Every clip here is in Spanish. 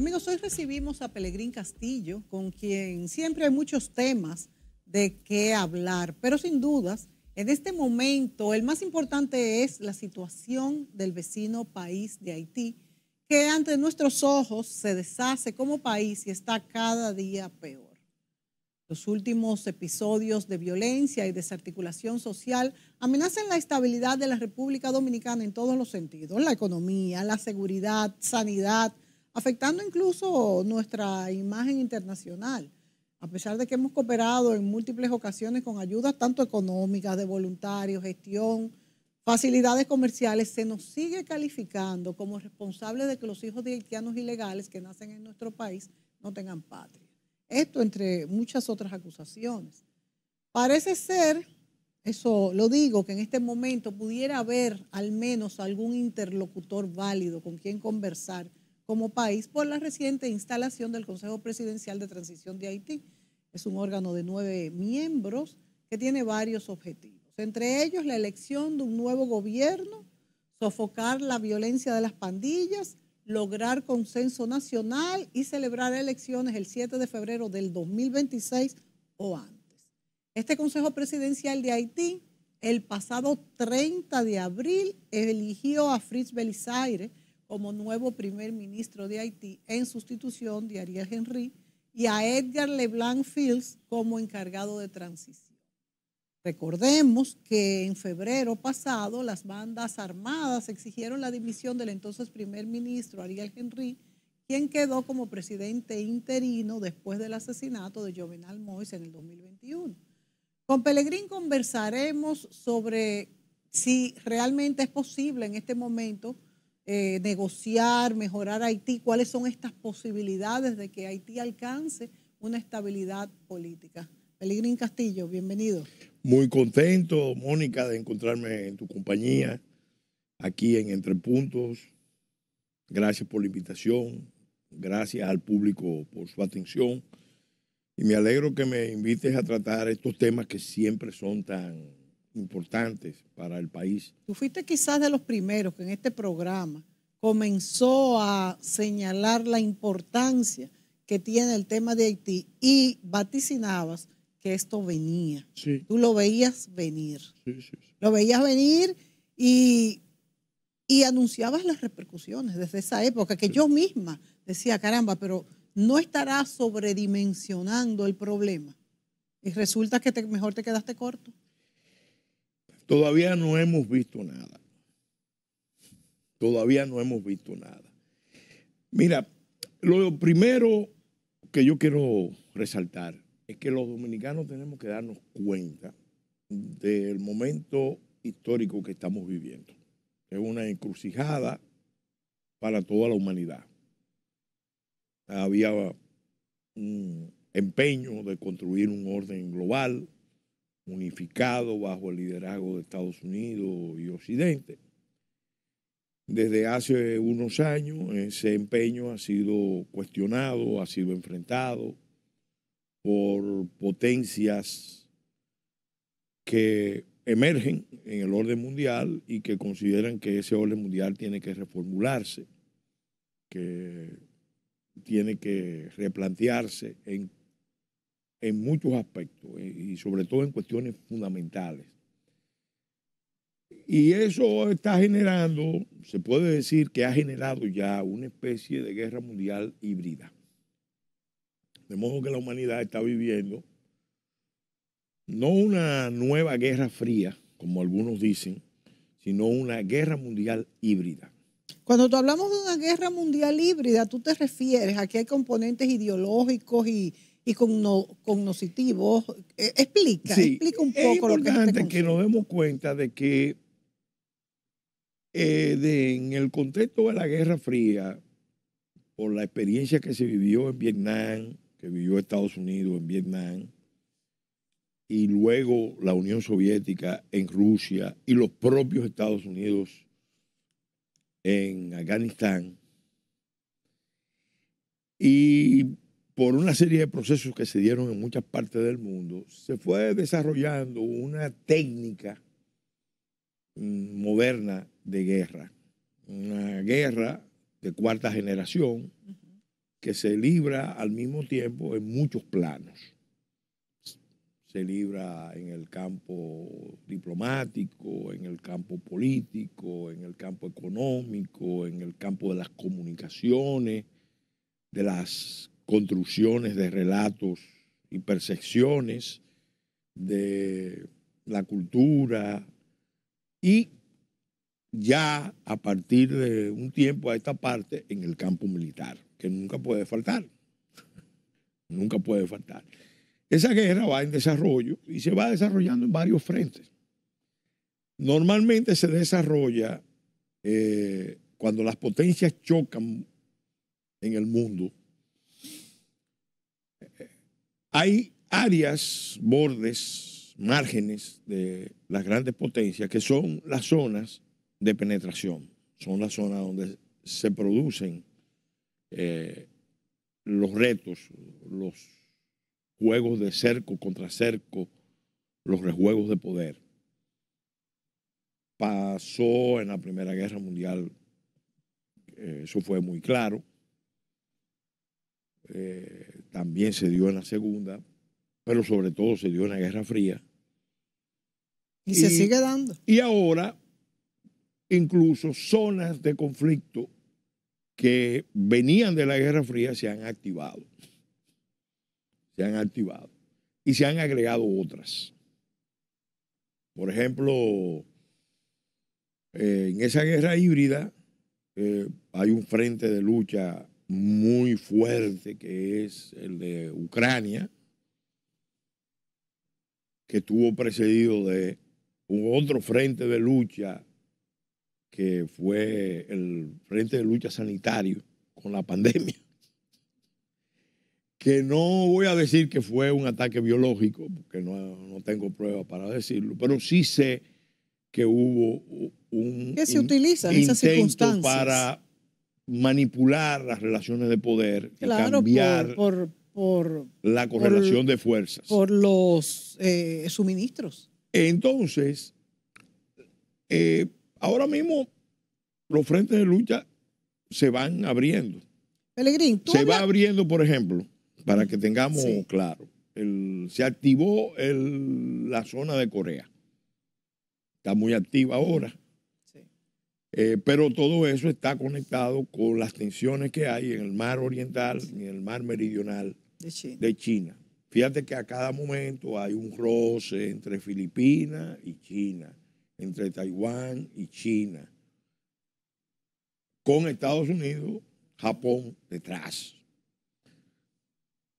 Amigos, hoy recibimos a Pelegrín Castillo, con quien siempre hay muchos temas de qué hablar, pero sin dudas, en este momento el más importante es la situación del vecino país de Haití, que ante nuestros ojos se deshace como país y está cada día peor. Los últimos episodios de violencia y desarticulación social amenazan la estabilidad de la República Dominicana en todos los sentidos, la economía, la seguridad, sanidad, afectando incluso nuestra imagen internacional. A pesar de que hemos cooperado en múltiples ocasiones con ayudas tanto económicas, de voluntarios, gestión, facilidades comerciales, se nos sigue calificando como responsables de que los hijos de haitianos ilegales que nacen en nuestro país no tengan patria. Esto entre muchas otras acusaciones. Parece ser, eso lo digo, que en este momento pudiera haber al menos algún interlocutor válido con quien conversar como país por la reciente instalación del Consejo Presidencial de Transición de Haití. Es un órgano de nueve miembros que tiene varios objetivos, entre ellos la elección de un nuevo gobierno, sofocar la violencia de las pandillas, lograr consenso nacional y celebrar elecciones el 7 de febrero del 2026 o antes. Este Consejo Presidencial de Haití el pasado 30 de abril eligió a Fritz Belisaire como nuevo primer ministro de Haití en sustitución de Ariel Henry y a Edgar Leblanc Fields como encargado de transición. Recordemos que en febrero pasado las bandas armadas exigieron la dimisión del entonces primer ministro Ariel Henry, quien quedó como presidente interino después del asesinato de Jovenal Moïse en el 2021. Con Pelegrín conversaremos sobre si realmente es posible en este momento eh, negociar, mejorar Haití? ¿Cuáles son estas posibilidades de que Haití alcance una estabilidad política? Peligrín Castillo, bienvenido. Muy contento, Mónica, de encontrarme en tu compañía, aquí en Entre Puntos. Gracias por la invitación, gracias al público por su atención. Y me alegro que me invites a tratar estos temas que siempre son tan importantes para el país. Tú fuiste quizás de los primeros que en este programa comenzó a señalar la importancia que tiene el tema de Haití y vaticinabas que esto venía. Tú lo veías venir. lo veías venir y, anunciabas las repercusiones desde esa época, que yo misma decía, caramba, pero no estará sobredimensionando el problema. Y resulta que mejor te quedaste corto. Todavía no hemos visto nada. Todavía no hemos visto nada. Mira, lo primero que yo quiero resaltar es que los dominicanos tenemos que darnos cuenta del momento histórico que estamos viviendo. Es una encrucijada para toda la humanidad. Había un empeño de construir un orden global, unificado bajo el liderazgo de Estados Unidos y Occidente. Desde hace unos años ese empeño ha sido cuestionado, ha sido enfrentado por potencias que emergen en el orden mundial y que consideran que ese orden mundial tiene que reformularse, que tiene que replantearse en en muchos aspectos eh, y sobre todo en cuestiones fundamentales. Y eso está generando, se puede decir que ha generado ya una especie de guerra mundial híbrida. De modo que la humanidad está viviendo no una nueva guerra fría, como algunos dicen, sino una guerra mundial híbrida. Cuando tú hablamos de una guerra mundial híbrida, tú te refieres a que hay componentes ideológicos y, y con eh, Explica, explica un poco lo que es este importante que nos demos cuenta de que eh, en el contexto de la Guerra Fría, por la experiencia que se vivió en Vietnam, que vivió Estados Unidos en Vietnam, y luego la Unión Soviética en Rusia y los propios Estados Unidos en Afganistán, y por una serie de procesos que se dieron en muchas partes del mundo, se fue desarrollando una técnica mm, moderna de guerra, una guerra de cuarta generación que se libra al mismo tiempo en muchos planos. Se libra en el campo diplomático, en el campo político, en el campo económico, en el campo de las comunicaciones, de las construcciones de relatos y percepciones de la cultura y ya a partir de un tiempo a esta parte en el campo militar, que nunca puede faltar, nunca puede faltar. Esa guerra va en desarrollo y se va desarrollando en varios frentes. Normalmente se desarrolla eh, cuando las potencias chocan en el mundo hay áreas, bordes, márgenes de las grandes potencias que son las zonas de penetración, son las zonas donde se producen eh, los retos, los juegos de cerco contra cerco, los rejuegos de poder. Pasó en la Primera Guerra Mundial, eh, eso fue muy claro. Eh, también se dio en la Segunda, pero sobre todo se dio en la Guerra Fría. Y, se sigue dando. Y ahora, incluso zonas de conflicto que venían de la Guerra Fría se han activado. Se han activado. Y se han agregado otras. Por ejemplo, eh, en esa guerra híbrida eh, hay un frente de lucha muy fuerte que es el de Ucrania, que estuvo precedido de otro frente de lucha que fue el frente de lucha sanitario con la pandemia, que no voy a decir que fue un ataque biológico, porque no, tengo pruebas para decirlo, pero sí sé que hubo un... ¿Qué se utiliza en esas circunstancias? Para manipular las relaciones de poder y cambiar por, la correlación de fuerzas. Por los eh, suministros. Entonces, eh, ahora mismo los frentes de lucha se van abriendo. Pelegrín, ¿tú se va abriendo, por ejemplo, para que tengamos claro, se activó la zona de Corea. Está muy activa ahora. Eh, pero todo eso está conectado con las tensiones que hay en el mar oriental y en el mar meridional de China. Fíjate que a cada momento hay un roce entre Filipinas y China, entre Taiwán y China, con Estados Unidos, Japón detrás.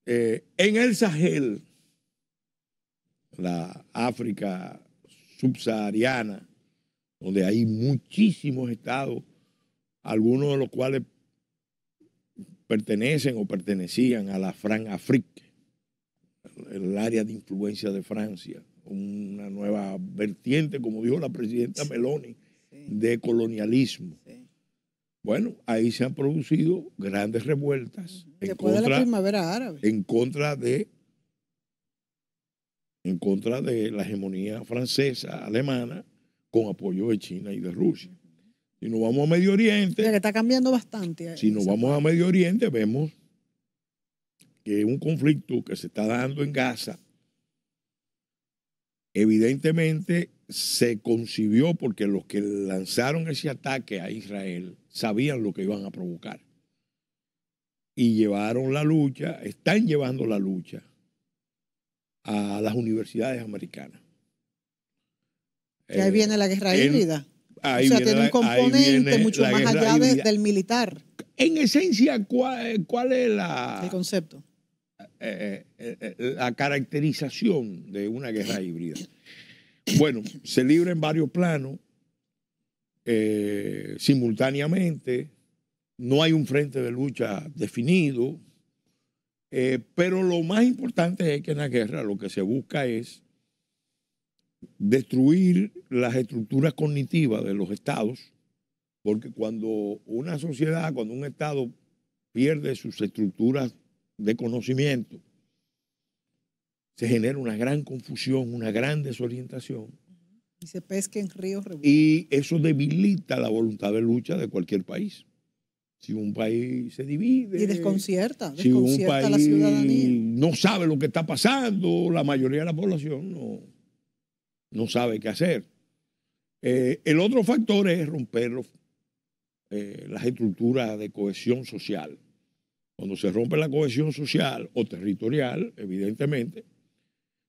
Eh, en el Sahel, la África subsahariana, donde hay muchísimos estados, algunos de los cuales pertenecen o pertenecían a la Fran-Afrique, el área de influencia de Francia, una nueva vertiente, como dijo la presidenta Meloni, de colonialismo. Bueno, ahí se han producido grandes revueltas en, contra, de primavera árabe. en contra de en contra de la hegemonía francesa, alemana, con apoyo de China y de Rusia. Si nos vamos a Medio Oriente... que está cambiando bastante. Eh, si nos vamos a Medio Oriente, vemos que un conflicto que se está dando en Gaza, evidentemente se concibió porque los que lanzaron ese ataque a Israel sabían lo que iban a provocar. Y llevaron la lucha, están llevando la lucha a las universidades americanas. Y ahí viene la guerra híbrida. o sea, tiene un componente mucho más allá del militar. En esencia, ¿cuál, es la... El concepto. Eh, eh, eh, la caracterización de una guerra híbrida. Bueno, se libra en varios planos, simultáneamente, no hay un frente de lucha definido, pero lo más importante es que en la guerra lo que se busca es destruir las estructuras cognitivas de los estados, porque cuando una sociedad, cuando un estado pierde sus estructuras de conocimiento, se genera una gran confusión, una gran desorientación. Y se pesca en ríos Y eso debilita la voluntad de lucha de cualquier país. Si un país se divide. Y desconcierta, desconcierta si un país la ciudadanía. No sabe lo que está pasando, la mayoría de la población no no sabe qué hacer. Eh, el otro factor es romper eh, las estructuras de cohesión social. Cuando se rompe la cohesión social o territorial, evidentemente,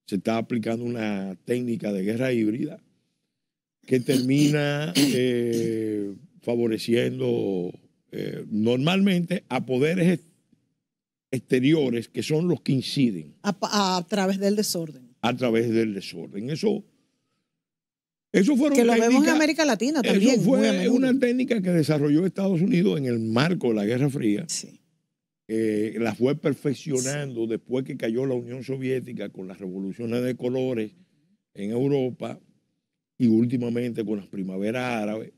se está aplicando una técnica de guerra híbrida que termina eh, favoreciendo normalmente a poderes exteriores que son los que inciden. a, a través del desorden. A través del desorden. Eso eso que lo vemos en América Latina también. fue una técnica que desarrolló Estados Unidos en el marco de la Guerra Fría. Sí. Eh, la fue perfeccionando después que cayó la Unión Soviética con las revoluciones de colores en Europa y últimamente con las primaveras árabes.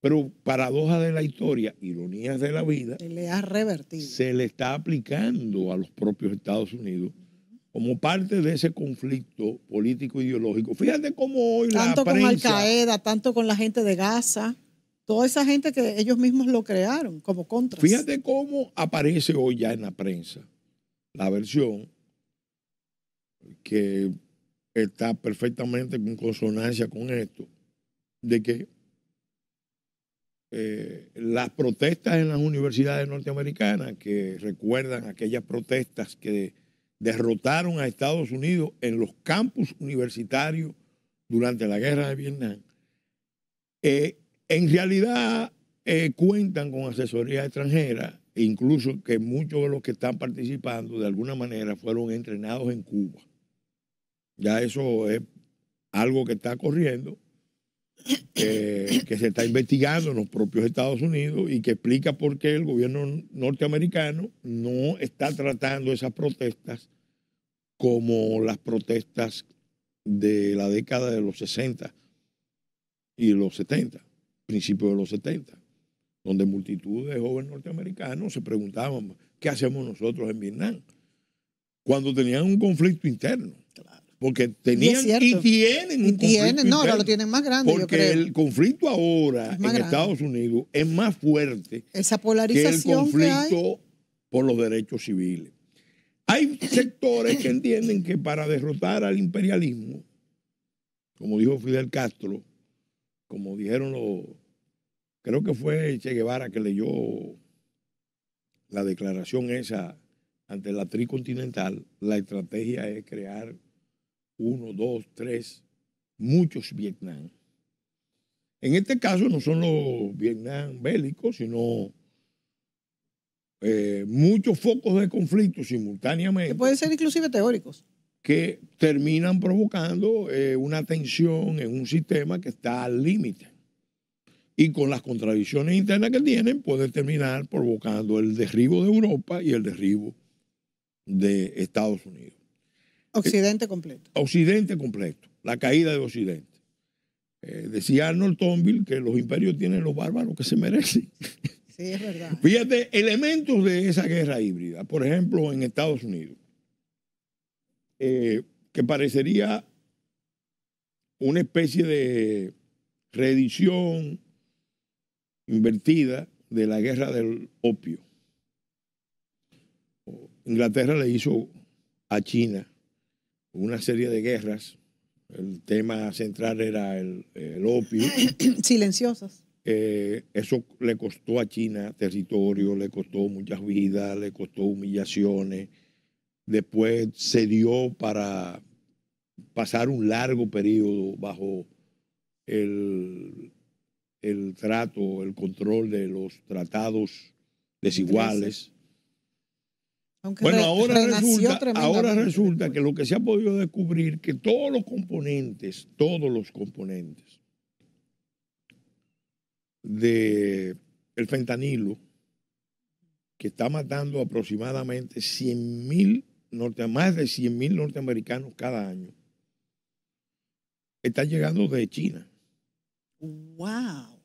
Pero paradoja de la historia, ironías de la vida, se le ha revertido. Se le está aplicando a los propios Estados Unidos como parte de ese conflicto político-ideológico. Fíjate cómo hoy tanto la prensa... Tanto con Al-Qaeda, tanto con la gente de Gaza, toda esa gente que ellos mismos lo crearon como contra. Fíjate cómo aparece hoy ya en la prensa la versión que está perfectamente en consonancia con esto, de que eh, las protestas en las universidades norteamericanas, que recuerdan aquellas protestas que derrotaron a Estados Unidos en los campus universitarios durante la guerra de Vietnam, eh, en realidad eh, cuentan con asesoría extranjera, incluso que muchos de los que están participando de alguna manera fueron entrenados en Cuba. Ya eso es algo que está corriendo que se está investigando en los propios Estados Unidos y que explica por qué el gobierno norteamericano no está tratando esas protestas como las protestas de la década de los 60 y los 70, principios de los 70, donde multitud de jóvenes norteamericanos se preguntaban, ¿qué hacemos nosotros en Vietnam? Cuando tenían un conflicto interno. Claro porque tenían y, tienen un tienen, no, ahora lo tienen más grande. Porque el conflicto ahora en Estados Unidos es más fuerte Esa polarización que el conflicto por los derechos civiles. Hay sectores que entienden que para derrotar al imperialismo, como dijo Fidel Castro, como dijeron los, creo que fue Che Guevara que leyó la declaración esa ante la tricontinental, la estrategia es crear uno, dos, tres, muchos Vietnam. En este caso no son los Vietnam bélicos, sino eh, muchos focos de conflicto simultáneamente. Que pueden ser inclusive teóricos. Que terminan provocando eh, una tensión en un sistema que está al límite. Y con las contradicciones internas que tienen, puede terminar provocando el derribo de Europa y el derribo de Estados Unidos. Occidente completo. Occidente completo, la caída de Occidente. Eh, decía Arnold Tomville que los imperios tienen los bárbaros que se merecen. Sí, es verdad. Fíjate, elementos de esa guerra híbrida, por ejemplo, en Estados Unidos, eh, que parecería una especie de reedición invertida de la guerra del opio. Inglaterra le hizo a China una serie de guerras. El tema central era el, opio. Silenciosas. Eh, eso le costó a China territorio, le costó muchas vidas, le costó humillaciones. Después se dio para pasar un largo periodo bajo el trato, el control de los tratados desiguales bueno, ahora, resulta, ahora resulta que lo que se ha podido descubrir que todos los componentes, todos los componentes de fentanilo que está matando aproximadamente 100 mil más de 100 mil norteamericanos cada año están llegando de China. Wow.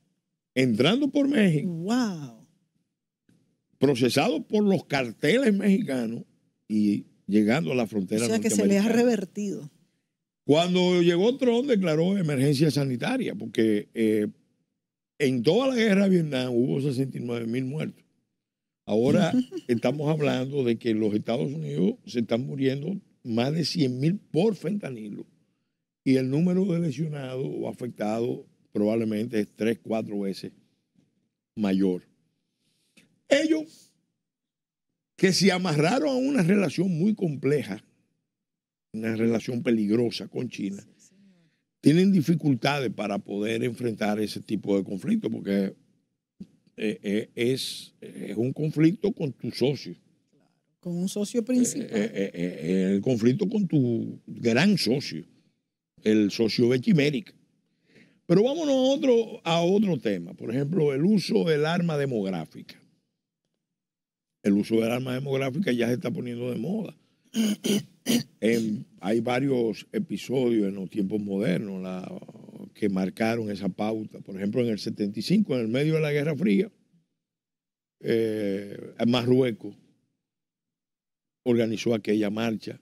Entrando por México. Wow procesado por los carteles mexicanos y llegando a la frontera. O sea que se le ha revertido. Cuando llegó Trump declaró emergencia sanitaria, porque eh, en toda la guerra de Vietnam hubo 69 mil muertos. Ahora estamos hablando de que en los Estados Unidos se están muriendo más de 100 mil por fentanilo y el número de lesionados o afectados probablemente es tres, cuatro veces mayor. Ellos que se amarraron a una relación muy compleja, una relación peligrosa con China, tienen dificultades para poder enfrentar ese tipo de conflicto, porque eh, eh, es, un conflicto con tu socio. Con un socio eh, principal. el conflicto con tu gran socio, el socio de Chimérica. Pero vámonos a otro tema, por ejemplo, el uso del arma demográfica el uso del arma demográfica ya se está poniendo de moda. hay varios episodios en los tiempos modernos que marcaron esa pauta. Por ejemplo, en el 75, en el medio de la Guerra Fría, eh, Marruecos organizó aquella marcha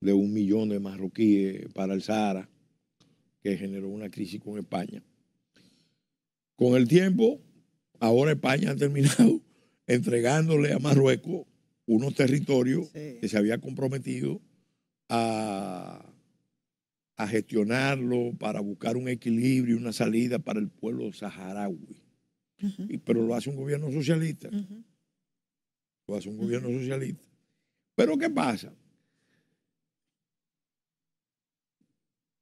de un millón de marroquíes para el Sahara, que generó una crisis con España. Con el tiempo, ahora España ha terminado entregándole a Marruecos unos territorios que se había comprometido a, gestionarlo para buscar un equilibrio, una salida para el pueblo saharaui. pero lo hace un gobierno socialista. Lo hace un gobierno socialista. Pero ¿qué pasa?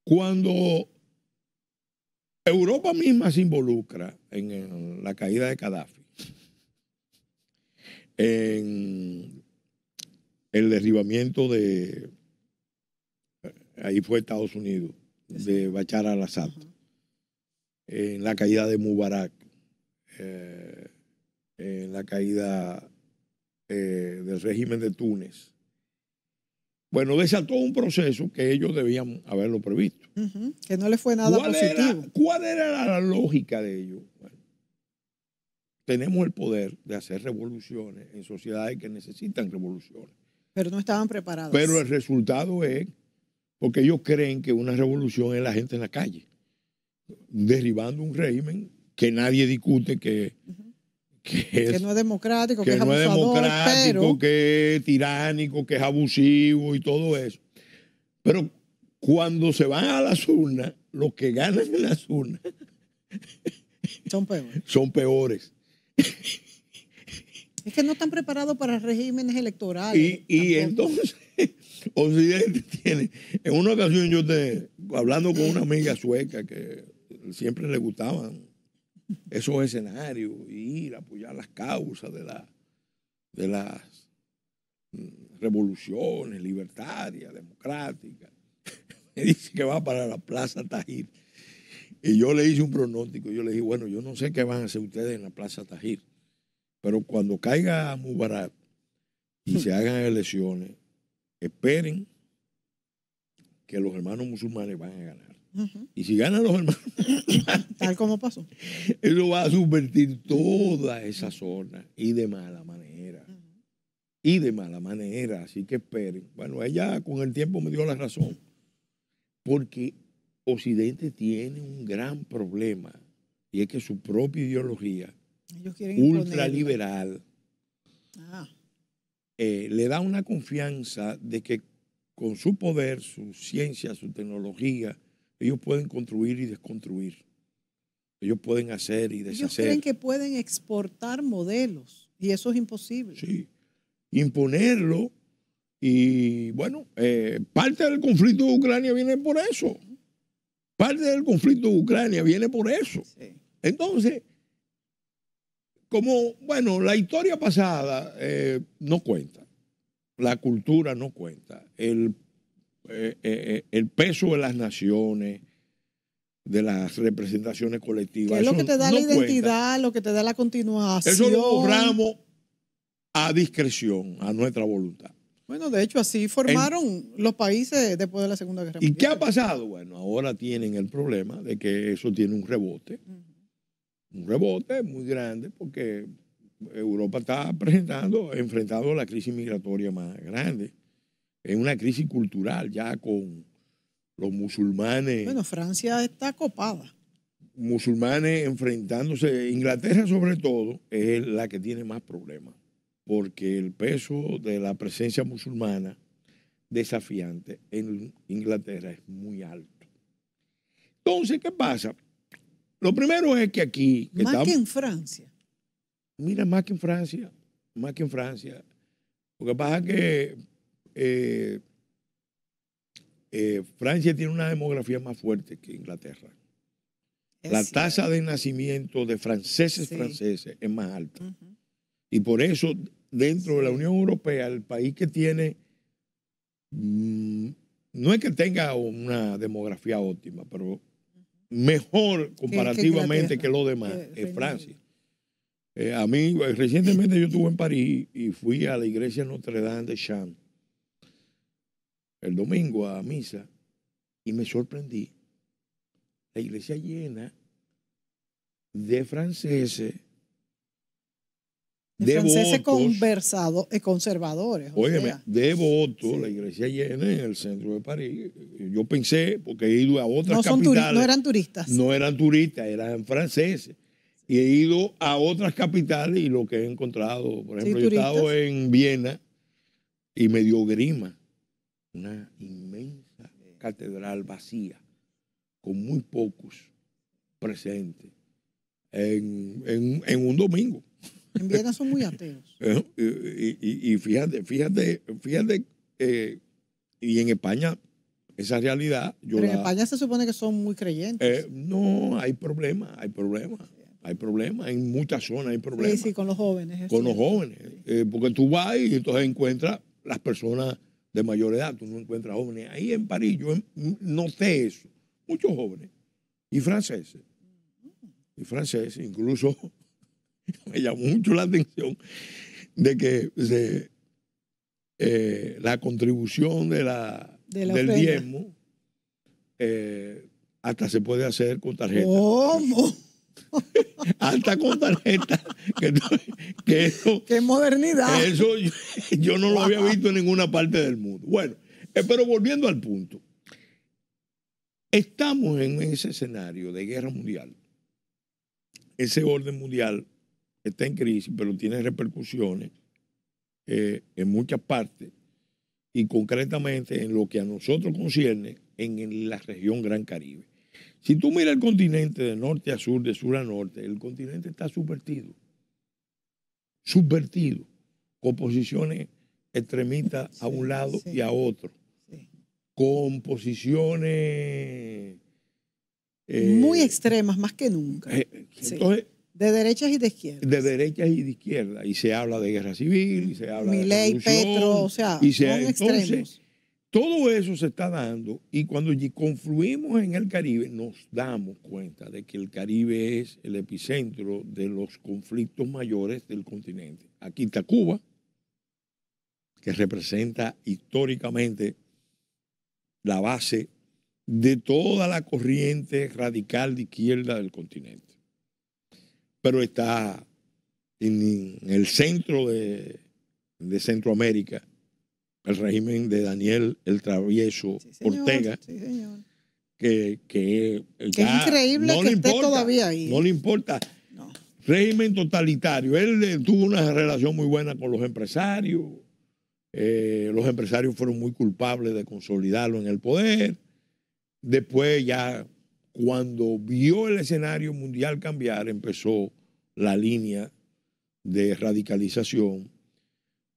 Cuando Europa misma se involucra en la caída de Gaddafi, en el derribamiento de, ahí fue Estados Unidos, de Bachar al-Assad, en la caída de Mubarak, eh, en la caída eh, del régimen de Túnez. Bueno, desató un proceso que ellos debían haberlo previsto. Que no le fue nada ¿Cuál positivo. ¿Cuál era la lógica de ellos? tenemos el poder de hacer revoluciones en sociedades que necesitan revoluciones. Pero no estaban preparados. Pero el resultado es, porque ellos creen que una revolución es la gente en la calle, derribando un régimen que nadie discute que, es, que no es democrático, que, que es no es democrático, que es tiránico, que es abusivo y todo eso. Pero cuando se van a las urnas, los que ganan en las urnas son peores. Son peores. Es que no están preparados para regímenes electorales. Y, entonces, Occidente tiene. En una ocasión yo te, hablando con una amiga sueca que siempre le gustaban esos escenarios, ir a apoyar las causas de, la, de las mm, revoluciones libertarias, democráticas. Me dice que va para la Plaza Tajir. Y yo le hice un pronóstico, yo le dije, bueno, yo no sé qué van a hacer ustedes en la Plaza Tajir, pero cuando caiga Mubarak y se hmm. hagan elecciones, esperen que los hermanos musulmanes van a ganar. Y si ganan los hermanos, tal como pasó, eso va a subvertir toda esa zona y de mala manera. Y de mala manera, así que esperen. Bueno, ella con el tiempo me dio la razón, porque Occidente tiene un gran problema y es que su propia ideología ultraliberal ah. eh, le da una confianza de que con su poder, su ciencia, su tecnología, ellos pueden construir y desconstruir. Ellos pueden hacer y deshacer. Ellos creen que pueden exportar modelos y eso es imposible. Sí, imponerlo y bueno, eh, parte del conflicto de Ucrania viene por eso. Parte del conflicto de Ucrania viene por eso. Entonces, como, bueno, la historia pasada eh, no cuenta, la cultura no cuenta, eh, eh, el, peso de las naciones, de las representaciones colectivas. es lo que te da la identidad, lo que te da la continuación. Eso lo cobramos a discreción, a nuestra voluntad. Bueno, de hecho, así formaron los países después de la Segunda Guerra Mundial. ¿Y qué ha pasado? Bueno, ahora tienen el problema de que eso tiene un rebote. Un rebote muy grande porque Europa está presentando, enfrentando la crisis migratoria más grande. Es una crisis cultural ya con los musulmanes. Bueno, Francia está copada. Musulmanes enfrentándose, Inglaterra sobre todo, es la que tiene más problemas porque el peso de la presencia musulmana desafiante en Inglaterra es muy alto. Entonces, ¿qué pasa? Lo primero es que aquí... más que en Francia. Mira, más que en Francia, más que en Francia. Lo que pasa es que eh, eh, Francia tiene una demografía más fuerte que Inglaterra. la tasa de nacimiento de franceses franceses es más alta. Y por eso dentro de la Unión Europea, el país que tiene, mm, no es que tenga una demografía óptima, pero mejor comparativamente que, lo los demás, eh, es Francia. Eh, a mí, eh, recientemente yo estuve en París y fui a la iglesia Notre Dame de Champs el domingo a misa y me sorprendí. La iglesia llena de franceses de franceses conversado, eh, conservadores. Óyeme, de la iglesia llena en el centro de París. Yo pensé, porque he ido a otras capitales. No eran turistas. No eran turistas, eran franceses. Y he ido a otras capitales y lo que he encontrado, por ejemplo, he estado en Viena y me dio grima. Una inmensa catedral vacía, con muy pocos presentes, en un domingo. En Viena son muy ateos. Eh, y, fíjate, fíjate, fíjate, eh, y en España esa realidad. en España se supone que son muy creyentes. Eh, no, hay problemas, hay problemas. Hay problemas, en muchas zonas hay problemas. Sí, sí, con los jóvenes. Con los jóvenes. Eh, porque tú vas y entonces encuentras las personas de mayor edad, tú no encuentras jóvenes. Ahí en París yo noté eso. Muchos jóvenes y franceses. Y franceses, incluso me llamó mucho la atención de que eh, la contribución de la, del diezmo eh, hasta se puede hacer con tarjeta. ¿Cómo? hasta con tarjeta. Que, ¡Qué modernidad! Eso yo, no lo había visto en ninguna parte del mundo. Bueno, eh, pero volviendo al punto. Estamos en ese escenario de guerra mundial. Ese orden mundial está en crisis, pero tiene repercusiones eh, en muchas partes y concretamente en lo que a nosotros concierne en la región Gran Caribe. Si tú miras el continente de norte a sur, de sur a norte, el continente está subvertido, subvertido, con posiciones extremistas a un lado y a otro, con posiciones... Eh, Muy extremas, más que nunca. Eh, entonces, de derechas y de izquierdas. De derechas y de izquierdas. Y se habla de guerra civil, y se habla de Miley, Petro, o sea, son extremos. Todo eso se está dando y cuando confluimos en el Caribe nos damos cuenta de que el Caribe es el epicentro de los conflictos mayores del continente. Aquí está Cuba, que representa históricamente la base de toda la corriente radical de izquierda del continente pero está en el centro de, Centroamérica, el régimen de Daniel el Travieso Ortega. Que, es increíble no que esté todavía ahí. No le importa. Régimen totalitario. Él eh, tuvo una relación muy buena con los empresarios. Eh, los empresarios fueron muy culpables de consolidarlo en el poder. Después ya cuando vio el escenario mundial cambiar, empezó la línea de radicalización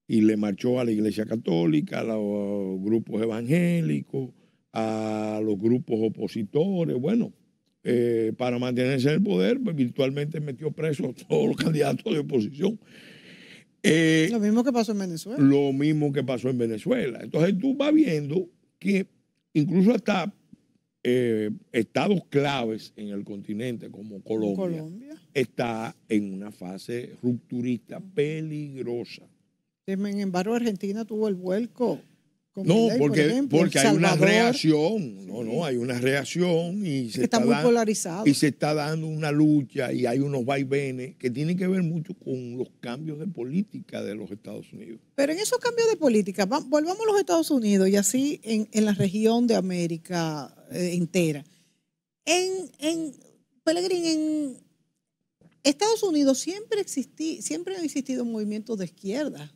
y le marchó a la Iglesia Católica, a los grupos evangélicos, a los grupos opositores. Bueno, eh, para mantenerse en el poder, pues, virtualmente metió preso a todos los candidatos de oposición. Eh, lo mismo que pasó en Venezuela. Lo mismo que pasó en Venezuela. Entonces tú vas viendo que incluso hasta eh, estados claves en el continente como Colombia, está en una fase rupturista peligrosa. Sin embargo, Argentina tuvo el vuelco no, porque, porque hay una reacción, no, no, hay una reacción y se, está, dando, y se está dando una lucha y hay unos vaivenes que tienen que ver mucho con los cambios de política de los Estados Unidos. Pero en esos cambios de política, volvamos a los Estados Unidos y así en, la región de América eh, entera. En, en en Estados Unidos siempre existí, siempre ha existido un movimiento de izquierda,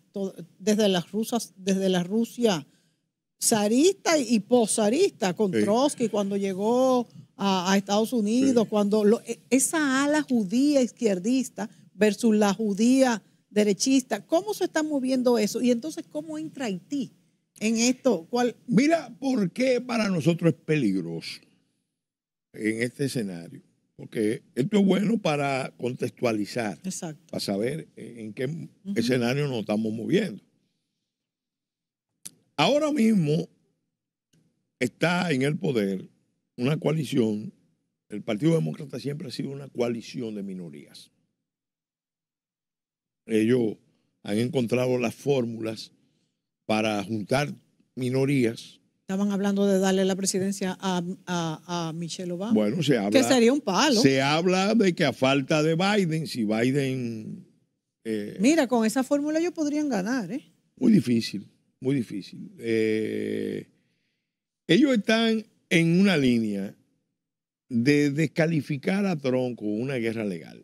desde las rusas, desde la Rusia zarista y posarista, con Trotsky cuando llegó a, Estados Unidos, cuando e, esa ala judía izquierdista versus la judía derechista, ¿cómo se está moviendo eso? Y entonces, ¿cómo entra Haití en esto? ¿Cuál? Mira, ¿por qué para nosotros es peligroso en este escenario? Porque esto es bueno para contextualizar, para saber en qué escenario nos estamos moviendo. Ahora mismo está en el poder una coalición, el Partido Demócrata siempre ha sido una coalición de minorías. Ellos han encontrado las fórmulas para juntar minorías. Estaban hablando de darle la presidencia a, a, Michelle Obama. Bueno, se habla. Que sería un palo. Se habla de que a falta de Biden, si Biden. Eh, Mira, con esa fórmula ellos podrían ganar, ¿eh? Muy difícil. Muy difícil. Eh, ellos están en una línea de descalificar a Tron con una guerra legal.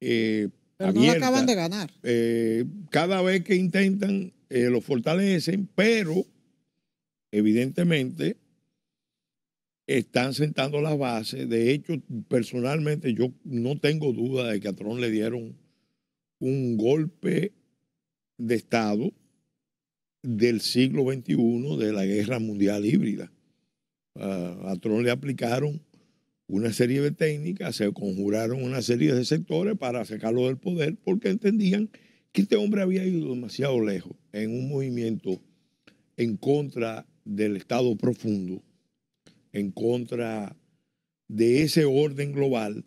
Eh, pero no la acaban de ganar. Eh, cada vez que intentan, lo fortalecen, pero evidentemente están sentando las bases. De hecho, personalmente yo no tengo duda de que a Tron le dieron un golpe de Estado del siglo XXI, de la guerra mundial híbrida. A, Tron le aplicaron una serie de técnicas, se conjuraron una serie de sectores para sacarlo del poder porque entendían que este hombre había ido demasiado lejos en un movimiento en contra del Estado profundo, en contra de ese orden global,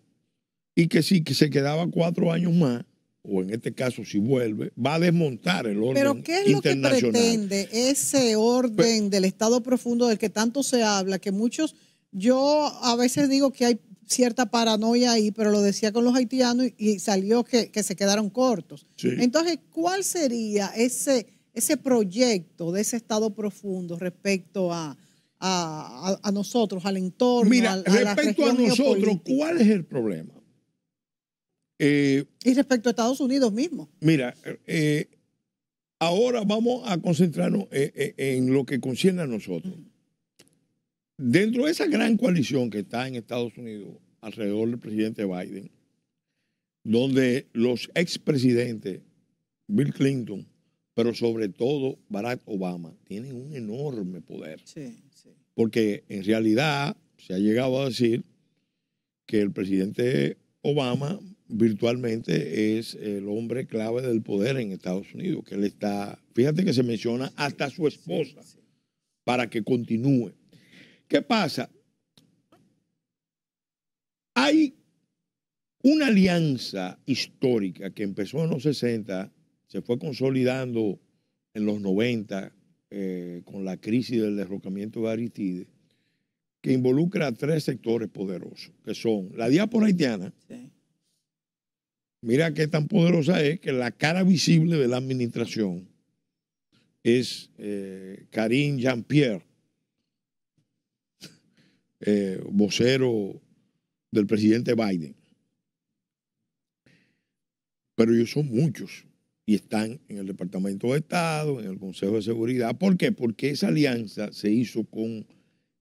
y que si que se quedaba cuatro años más, o en este caso si vuelve, va a desmontar el orden internacional. Pero ¿qué es lo que pretende ese orden del Estado profundo del que tanto se habla, que muchos, yo a veces digo que hay cierta paranoia ahí, pero lo decía con los haitianos y, salió que, se quedaron cortos. Entonces, ¿cuál sería ese, ese proyecto de ese Estado profundo respecto a, a, nosotros, al entorno? a, respecto a nosotros, ¿cuál es el problema? Eh, y respecto a Estados Unidos mismo. Mira, eh, ahora vamos a concentrarnos eh, en, lo que concierne a nosotros. Dentro de esa gran coalición que está en Estados Unidos alrededor del presidente Biden, donde los expresidentes Bill Clinton, pero sobre todo Barack Obama, tienen un enorme poder. Porque en realidad se ha llegado a decir que el presidente Obama virtualmente es el hombre clave del poder en Estados Unidos, que él está, fíjate que se menciona hasta su esposa para que continúe. ¿Qué pasa? Hay una alianza histórica que empezó en los 60, se fue consolidando en los 90 eh, con la crisis del derrocamiento de Aristide, que involucra a tres sectores poderosos, que son la diáspora haitiana, Mira qué tan poderosa es que la cara visible de la administración es eh, Karim Jean-Pierre, eh, vocero del presidente Biden. Pero ellos son muchos y están en el Departamento de Estado, en el Consejo de Seguridad. ¿Por qué? Porque esa alianza se hizo con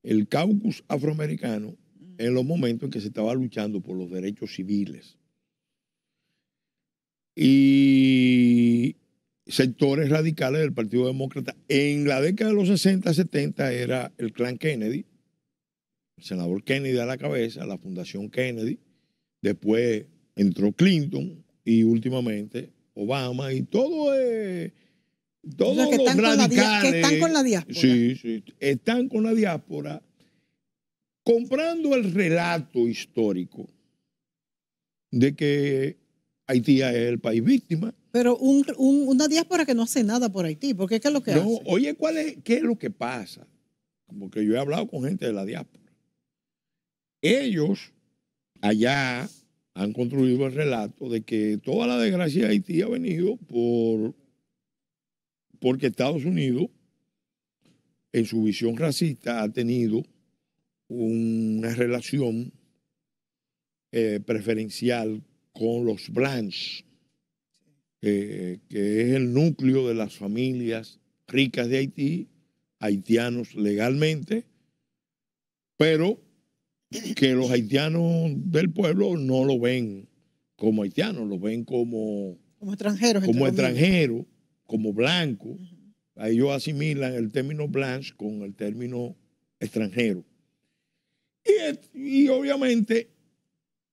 el caucus afroamericano en los momentos en que se estaba luchando por los derechos civiles y sectores radicales del Partido Demócrata. En la década de los 60, 70 era el clan Kennedy, el senador Kennedy a la cabeza, la Fundación Kennedy. Después entró Clinton y últimamente Obama y todo es... Eh, todos los radicales que están con la diáspora. Sí, sí, están con la diáspora comprando el relato histórico de que Haití es el país víctima. Pero una diáspora que no hace nada por Haití, porque ¿qué es lo que hace? Oye, ¿cuál ¿qué es lo que pasa? Como que yo he hablado con gente de la diáspora. Ellos allá han construido el relato de que toda la desgracia de Haití ha venido por porque Estados Unidos, en su visión racista, ha tenido una relación eh, preferencial preferencial con los blancs que es el núcleo de las familias ricas de Haití, haitianos legalmente, pero que los haitianos del pueblo no lo ven como haitianos, lo ven como, como extranjeros, como extranjeros, como blanco Ellos asimilan el término blanche con el término extranjero. Y, y obviamente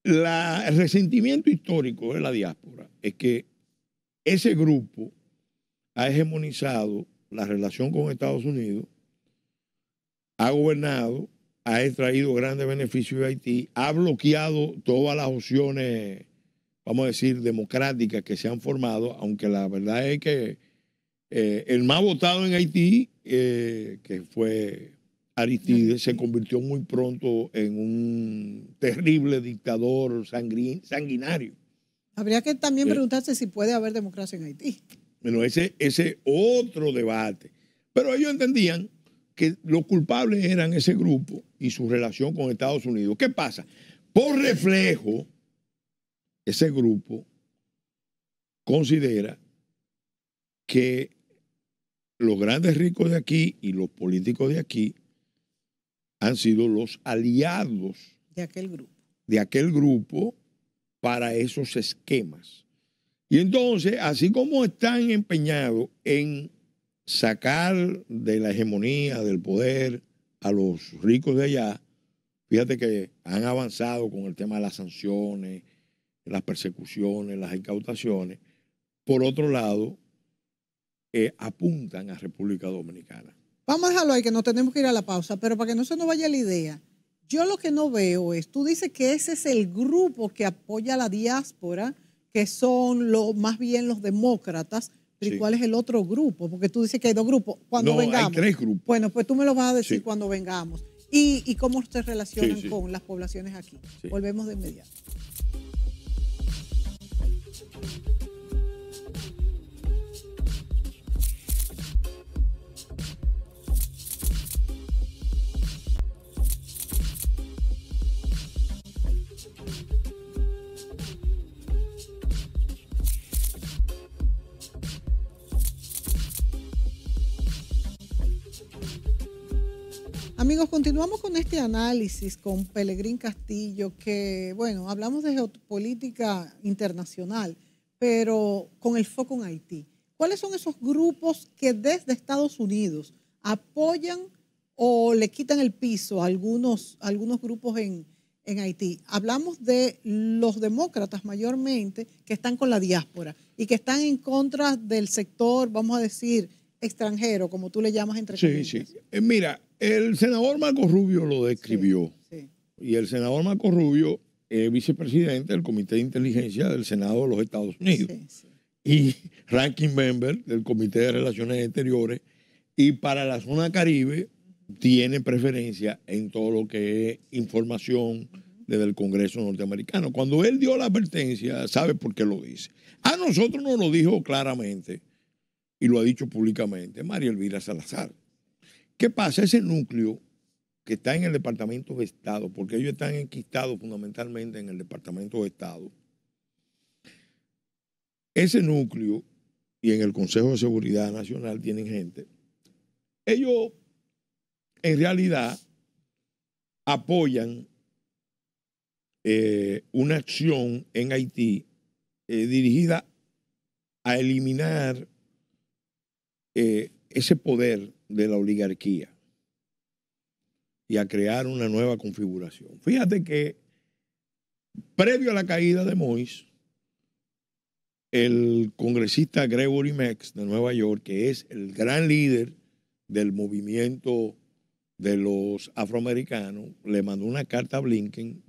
el resentimiento histórico de la diáspora es que ese grupo ha hegemonizado la relación con Estados Unidos, ha gobernado, ha extraído grandes beneficios de Haití, ha bloqueado todas las opciones, vamos a decir, democráticas que se han formado, aunque la verdad es que eh, el más votado en Haití, eh, que fue Aristides se convirtió muy pronto en un terrible dictador sanguinario. Habría que también preguntarse si puede haber democracia en Haití. Bueno, ese es otro debate. Pero ellos entendían que los culpables eran ese grupo y su relación con Estados Unidos. ¿Qué pasa? Por reflejo, ese grupo considera que los grandes ricos de aquí y los políticos de aquí han sido los aliados de aquel grupo, de aquel grupo para esos esquemas. Y entonces, así como están empeñados en sacar de la hegemonía, del poder, a los ricos de allá, fíjate que han avanzado con el tema de las sanciones, las persecuciones, las incautaciones. Por otro lado, eh, apuntan a República Dominicana. Vamos a dejarlo ahí, que no tenemos que ir a la pausa, pero para que no se nos vaya la idea, yo lo que no veo es, tú dices que ese es el grupo que apoya a la diáspora, que son más bien los demócratas, pero ¿cuál es el otro grupo? Porque tú dices que hay dos grupos. Cuando no, vengamos. Hay tres grupos. Bueno, pues tú me lo vas a decir cuando vengamos. Y, cómo se relacionan con las poblaciones aquí. Volvemos de inmediato. continuamos con este análisis con Pelegrín Castillo, que, bueno, hablamos de geopolítica internacional, pero con el foco en Haití. ¿Cuáles son esos grupos que desde Estados Unidos apoyan o le quitan el piso a algunos, algunos grupos en, Haití? Hablamos de los demócratas mayormente que están con la diáspora y que están en contra del sector, vamos a decir, extranjero, como tú le llamas entre Sí, sí. Eh, mira, el senador Marco Rubio lo describió. Y el senador Marco Rubio es vicepresidente del Comité de Inteligencia del Senado de los Estados Unidos. y ranking member del Comité de Relaciones Exteriores. Y para la zona Caribe tiene preferencia en todo lo que es información desde el Congreso norteamericano. Cuando él dio la advertencia, sabe por qué lo dice. A nosotros nos lo dijo claramente y lo ha dicho públicamente María Elvira Salazar. ¿Qué pasa? Ese núcleo que está en el Departamento de Estado, porque ellos están enquistados fundamentalmente en el Departamento de Estado, ese núcleo y en el Consejo de Seguridad Nacional tienen gente, ellos en realidad apoyan eh, una acción en Haití eh, dirigida a eliminar eh, ese poder de la oligarquía y a crear una nueva configuración. Fíjate que previo a la caída de Mois, el congresista Gregory Mex de Nueva York, que es el gran líder del movimiento de los afroamericanos, le mandó una carta a Blinken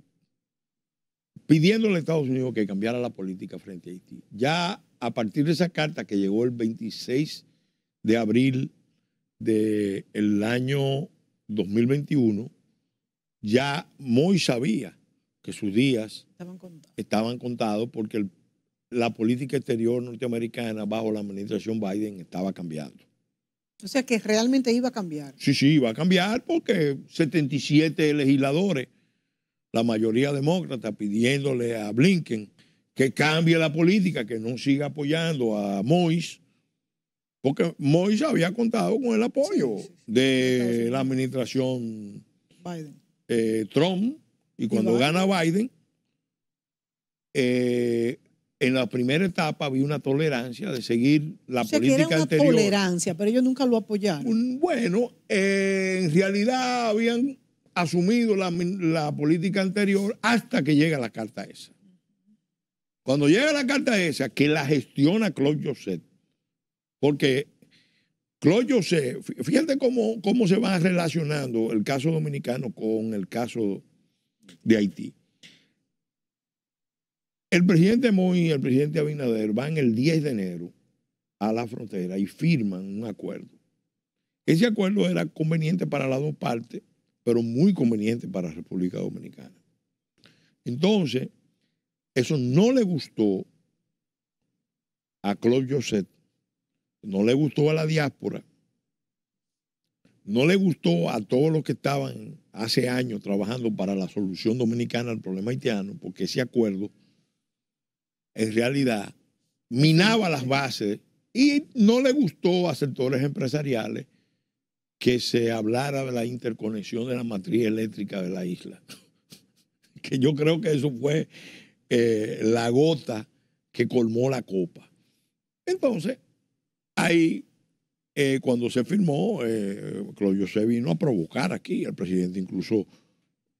pidiéndole a Estados Unidos que cambiara la política frente a Haití. Ya a partir de esa carta que llegó el 26 de abril del año 2021, ya Moy sabía que sus días estaban contados, porque la política exterior norteamericana bajo la administración Biden estaba cambiando. O sea que realmente iba a cambiar. Sí, sí, iba a cambiar porque 77 legisladores, la mayoría demócrata, pidiéndole a Blinken que cambie la política, que no siga apoyando a Mois porque Moïse había contado con el apoyo de la administración eh, Trump. Y cuando gana Biden, eh, en la primera etapa había una tolerancia de seguir la política anterior. tolerancia, pero ellos nunca lo apoyaron. Bueno, eh, en realidad habían asumido la, la, política anterior hasta que llega la carta esa. Cuando llega la carta esa, que la gestiona Claude Joseph, porque Claude José, fíjate cómo, cómo se va relacionando el caso dominicano con el caso de Haití. El presidente Moy y el presidente Abinader van el 10 de enero a la frontera y firman un acuerdo. Ese acuerdo era conveniente para las dos partes, pero muy conveniente para la República Dominicana. Entonces, eso no le gustó a Claude Joseph no le gustó a la diáspora, no le gustó a todos los que estaban hace años trabajando para la solución dominicana al problema haitiano, porque ese acuerdo en realidad minaba las bases y no le gustó a sectores empresariales que se hablara de la interconexión de la matriz eléctrica de la isla. que yo creo que eso fue eh, la gota que colmó la copa. Entonces, Ahí, eh, cuando se firmó, eh, Claudio se vino a provocar aquí. El presidente incluso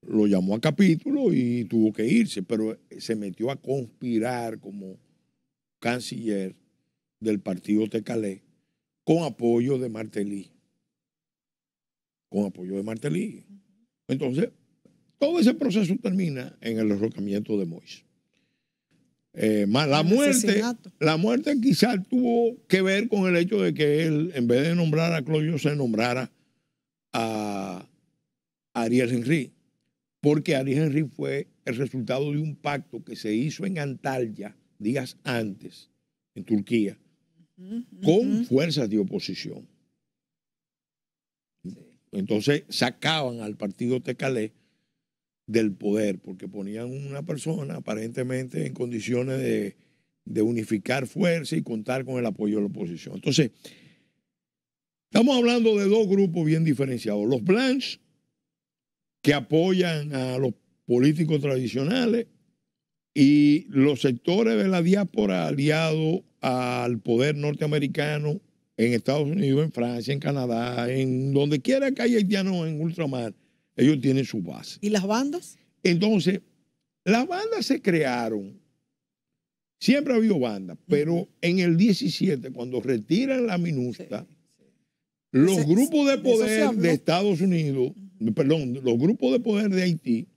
lo llamó a capítulo y tuvo que irse, pero eh, se metió a conspirar como canciller del partido Tecalé con apoyo de Martelí. Con apoyo de Martelí. Entonces, todo ese proceso termina en el derrocamiento de Mois. Eh, la muerte, la muerte quizás tuvo que ver con el hecho de que él, en vez de nombrar a Cloyo, se nombrara a Ariel Henry, porque Ariel Henry fue el resultado de un pacto que se hizo en Antalya, días antes, en Turquía, con fuerzas de oposición. Entonces sacaban al partido Tecalé del poder, porque ponían una persona aparentemente en condiciones de, unificar fuerza y contar con el apoyo de la oposición. Entonces, estamos hablando de dos grupos bien diferenciados. Los Blancs, que apoyan a los políticos tradicionales, y los sectores de la diáspora aliados al poder norteamericano en Estados Unidos, en Francia, en Canadá, en donde quiera que haya haitianos en ultramar, ellos tienen su base. ¿Y las bandas? Entonces, las bandas se crearon. Siempre ha habido bandas, pero en el 17, cuando retiran la minusta, los grupos de poder de, Estados Unidos, perdón, los grupos de poder de Haití,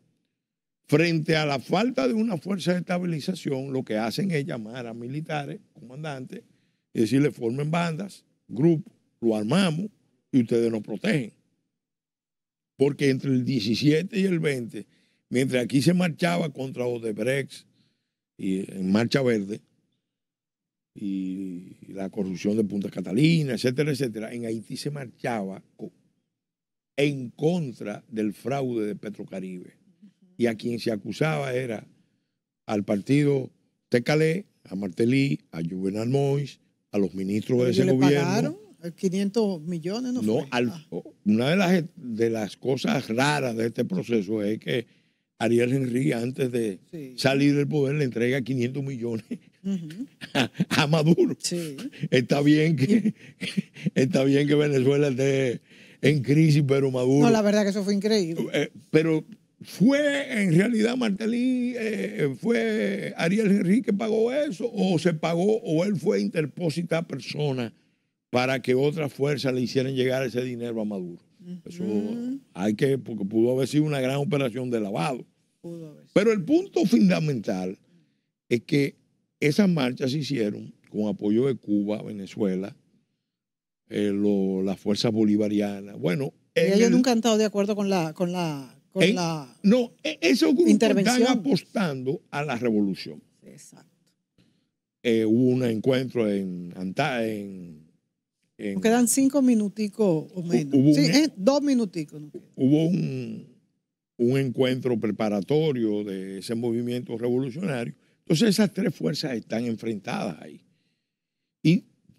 frente a la falta de una fuerza de estabilización, lo que hacen es llamar a militares, comandantes, y decirle formen bandas, grupos, lo armamos y ustedes nos protegen porque entre el 17 y el 20, mientras aquí se marchaba contra Odebrecht y en Marcha Verde y la corrupción de Punta Catalina, etcétera, etcétera, en Haití se marchaba en contra del fraude de Petrocaribe. Y a quien se acusaba era al partido Tecalé, a Martelí, a Juvenal Mois, a los ministros de ese gobierno. 500 millones, ¿no? No, ah. una de las, de las cosas raras de este proceso es que Ariel Henry, antes de salir del poder, le entrega 500 millones a, Maduro. Está, bien que, está bien que Venezuela esté en crisis, pero Maduro. No, la verdad que eso fue increíble. Eh, pero ¿Fue en realidad Martelín, eh, fue Ariel Henry que pagó eso? ¿O se pagó o él fue interpósita persona para que otras fuerzas le hicieran llegar ese dinero a Maduro. Eso hay que, porque pudo haber sido una gran operación de lavado. Pero el punto fundamental es que esas marchas se hicieron con apoyo de Cuba, Venezuela, eh, las fuerzas bolivarianas. Bueno, ellos nunca han estado de acuerdo con la, con la, con no, e, están apostando a la revolución. Exacto. Eh, hubo un encuentro en, en quedan cinco minuticos o menos. dos minuticos. hubo un, encuentro preparatorio de ese movimiento revolucionario. Entonces esas tres fuerzas están enfrentadas ahí.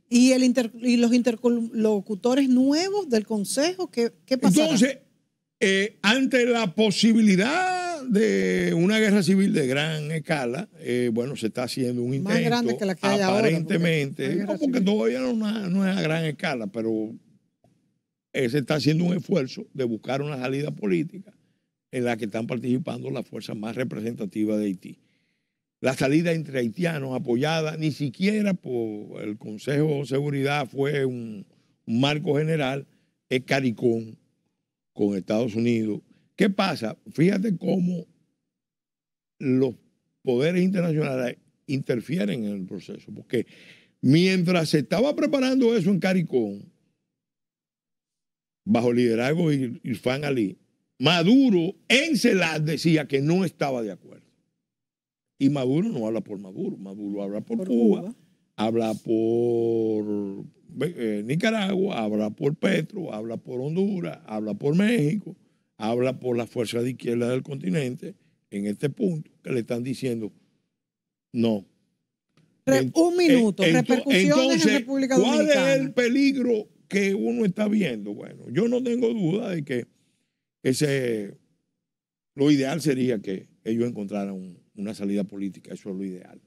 Y, el y los interlocutores nuevos del Consejo, ¿qué, qué Entonces, eh, ante la posibilidad de una guerra civil de gran escala, eh, bueno, se está haciendo un intento. Más grande que la que hay aparentemente, ahora porque, todavía no, es a gran escala, pero eh, se está haciendo un esfuerzo de buscar una salida política en la que están participando las fuerzas más representativas de Haití. La salida entre haitianos apoyada ni siquiera por el Consejo de Seguridad fue un, marco general, es caricón con Estados Unidos ¿Qué pasa? Fíjate cómo los poderes internacionales interfieren en el proceso, porque mientras se estaba preparando eso en Caricón, bajo liderazgo de Irfan Ali, Maduro en Celad decía que no estaba de acuerdo. Y Maduro no habla por Maduro, Maduro habla por, Cuba, habla por eh, Nicaragua, habla por Petro, habla por Honduras, habla por México habla por las fuerzas de izquierda del continente en este punto que le están diciendo no. un minuto, repercusiones República Dominicana. ¿Cuál es el peligro que uno está viendo? Bueno, yo no tengo duda de que ese lo ideal sería que ellos encontraran una salida política, eso es lo ideal.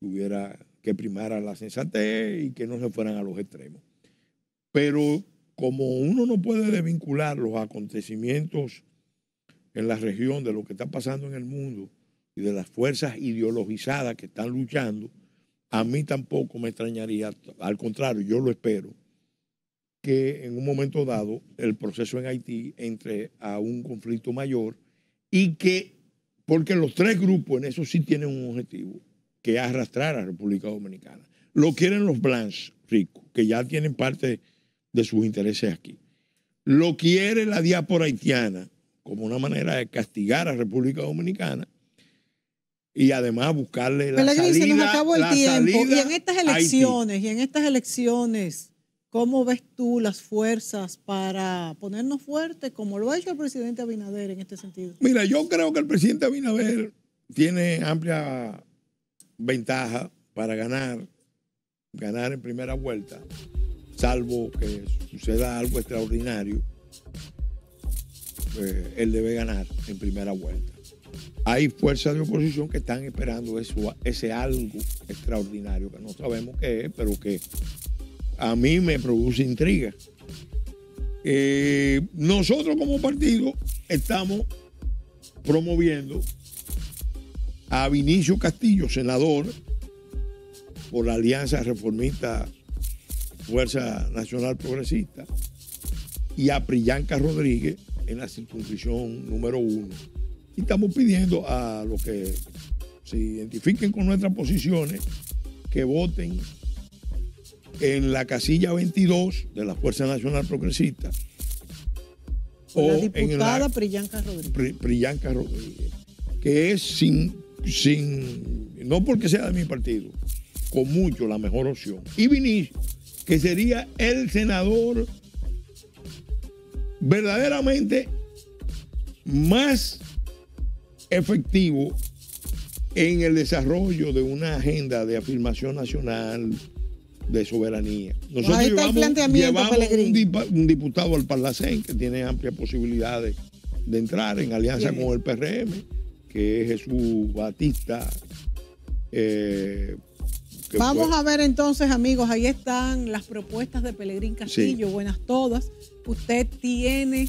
Que hubiera que primara la sensatez y que no se fueran a los extremos. Pero como uno no puede desvincular los acontecimientos en la región de lo que está pasando en el mundo y de las fuerzas ideologizadas que están luchando, a mí tampoco me extrañaría, al contrario, yo lo espero, que en un momento dado el proceso en Haití entre a un conflicto mayor y que, porque los tres grupos en eso sí tienen un objetivo, que es arrastrar a la República Dominicana. Lo quieren los blancs, ricos, que ya tienen parte de sus intereses aquí. Lo quiere la diápora haitiana como una manera de castigar a República Dominicana y además buscarle la Pero salida. Se nos acabó el tiempo. Y en estas elecciones, y en estas elecciones, ¿cómo ves tú las fuerzas para ponernos fuertes como lo ha hecho el presidente Abinader en este sentido? Mira, yo creo que el presidente Abinader tiene amplia ventaja para ganar, ganar en primera vuelta salvo que suceda algo extraordinario, pues, él debe ganar en primera vuelta. Hay fuerzas de oposición que están esperando eso, ese algo extraordinario que no sabemos qué es, pero que a mí me produce intriga. Eh, nosotros como partido estamos promoviendo a Vinicio Castillo, senador por la Alianza Reformista Fuerza Nacional Progresista, y a Priyanca Rodríguez en la circunscripción número uno. Y estamos pidiendo a los que se identifiquen con nuestras posiciones que voten en la casilla 22 de la Fuerza Nacional Progresista. Pues o la diputada en la, Rodríguez. Rodríguez. Que es sin, sin, no porque sea de mi partido, con mucho la mejor opción. Y vinís que sería el senador verdaderamente más efectivo en el desarrollo de una agenda de afirmación nacional de soberanía. Nosotros llevamos, un, diputado al Parlacén que tiene amplias posibilidades de entrar en alianza con el PRM, que es Jesús Batista eh, Vamos a ver entonces, amigos, ahí están las propuestas de Pelegrín Castillo, buenas todas. Usted tiene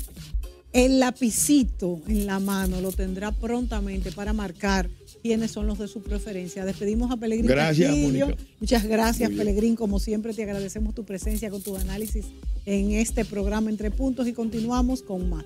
el lapicito en la mano, lo tendrá prontamente para marcar quiénes son los de su preferencia. Despedimos a Pelegrín gracias, Castillo. Muchas gracias, Pelegrín. Como siempre, te agradecemos tu presencia con tu análisis en este programa Entre Puntos y continuamos con más.